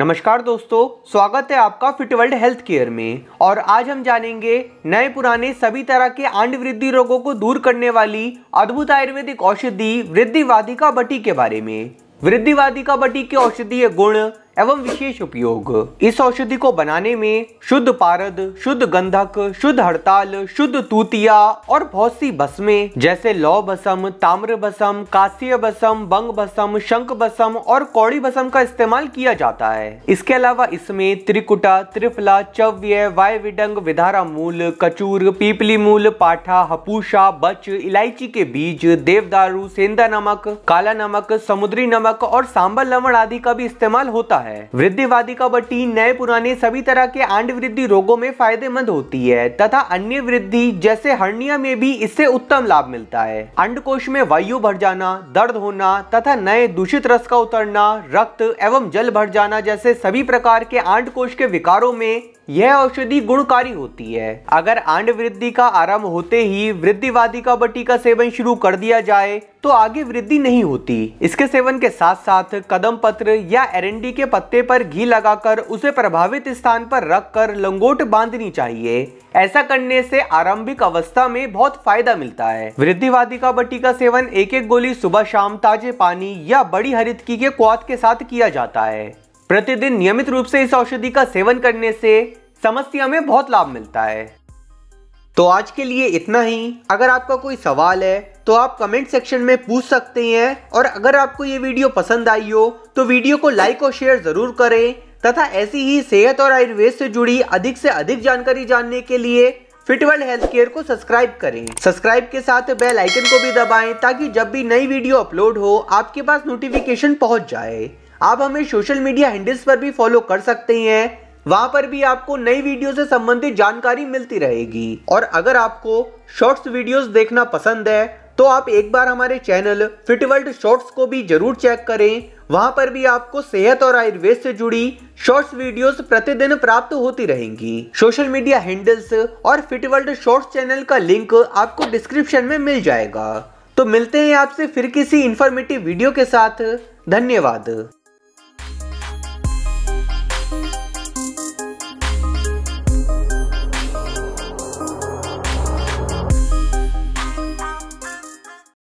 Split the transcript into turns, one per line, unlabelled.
नमस्कार दोस्तों स्वागत है आपका फिट वर्ल्ड हेल्थ केयर में और आज हम जानेंगे नए पुराने सभी तरह के आंड वृद्धि रोगों को दूर करने वाली अद्भुत आयुर्वेदिक औषधि वृद्धिवादी का बटी के बारे में वृद्धिवादी का बटी की औषधीय गुण एवं विशेष उपयोग इस औषधि को बनाने में शुद्ध पारद शुद्ध गंधक शुद्ध हड़ताल शुद्ध तूतिया और बहुत सी भस्में जैसे लौ भसम ताम्र भसम कास्य भसम बंग भसम शंख भसम और कौड़ी भसम का इस्तेमाल किया जाता है इसके अलावा इसमें त्रिकुटा त्रिफला चव्य वाय विडंग विधारा मूल कचूर पीपली मूल पाठा हपूषा बच इलायची के बीज देवदारू सेंधा नमक काला नमक समुद्री नमक और सांबल लवण आदि का भी इस्तेमाल होता है है वृद्धिवादी का बट्टी नए पुराने सभी तरह के आंड वृद्धि रोगों में फायदेमंद होती है तथा अन्य वृद्धि जैसे हर्निया में भी इससे उत्तम लाभ मिलता है अंडकोश में वायु भर जाना दर्द होना तथा नए दूषित रस का उतरना रक्त एवं जल भर जाना जैसे सभी प्रकार के कोश के विकारों में यह औषधि गुणकारी होती है अगर आंड वृद्धि का आरंभ होते ही वृद्धिवादी का बट्टी का सेवन शुरू कर दिया जाए तो आगे वृद्धि नहीं होती इसके सेवन के साथ साथ कदम पत्र या एरेंडी के पत्र पत्ते पर घी लगाकर उसे प्रभावित स्थान पर रखकर लंगोट बांधनी चाहिए ऐसा करने से आरंभिक अवस्था में बहुत फायदा मिलता है वृद्धिवादी का बट्टी का सेवन एक एक गोली सुबह शाम ताजे पानी या बड़ी हरितकी के क्वाथ के साथ किया जाता है प्रतिदिन नियमित रूप से इस औषधि का सेवन करने से समस्या में बहुत लाभ मिलता है तो आज के लिए इतना ही अगर आपका कोई सवाल है तो आप कमेंट सेक्शन में पूछ सकते हैं और अगर आपको ये वीडियो पसंद आई हो तो वीडियो को लाइक और शेयर ज़रूर करें तथा ऐसी ही सेहत और आयुर्वेद से जुड़ी अधिक से अधिक जानकारी जानने के लिए फिट वर्ल्ड हेल्थ केयर को सब्सक्राइब करें सब्सक्राइब के साथ बेल आइकन को भी दबाएं ताकि जब भी नई वीडियो अपलोड हो आपके पास नोटिफिकेशन पहुंच जाए आप हमें सोशल मीडिया हैंडल्स पर भी फॉलो कर सकते हैं वहां पर भी आपको नई वीडियो से संबंधित जानकारी मिलती रहेगी और अगर आपको शॉर्ट्स वीडियोस देखना पसंद है तो आप एक बार हमारे चैनल फिट वर्ल्ड शॉर्ट्स को भी जरूर चेक करें वहां पर भी आपको सेहत और आयुर्वेद से जुड़ी शॉर्ट्स वीडियोस प्रतिदिन प्राप्त होती रहेंगी सोशल मीडिया हैंडल्स और फिट वर्ल्ड शॉर्ट्स चैनल का लिंक आपको डिस्क्रिप्शन में मिल जाएगा तो मिलते हैं आपसे फिर किसी इन्फॉर्मेटिव वीडियो के साथ धन्यवाद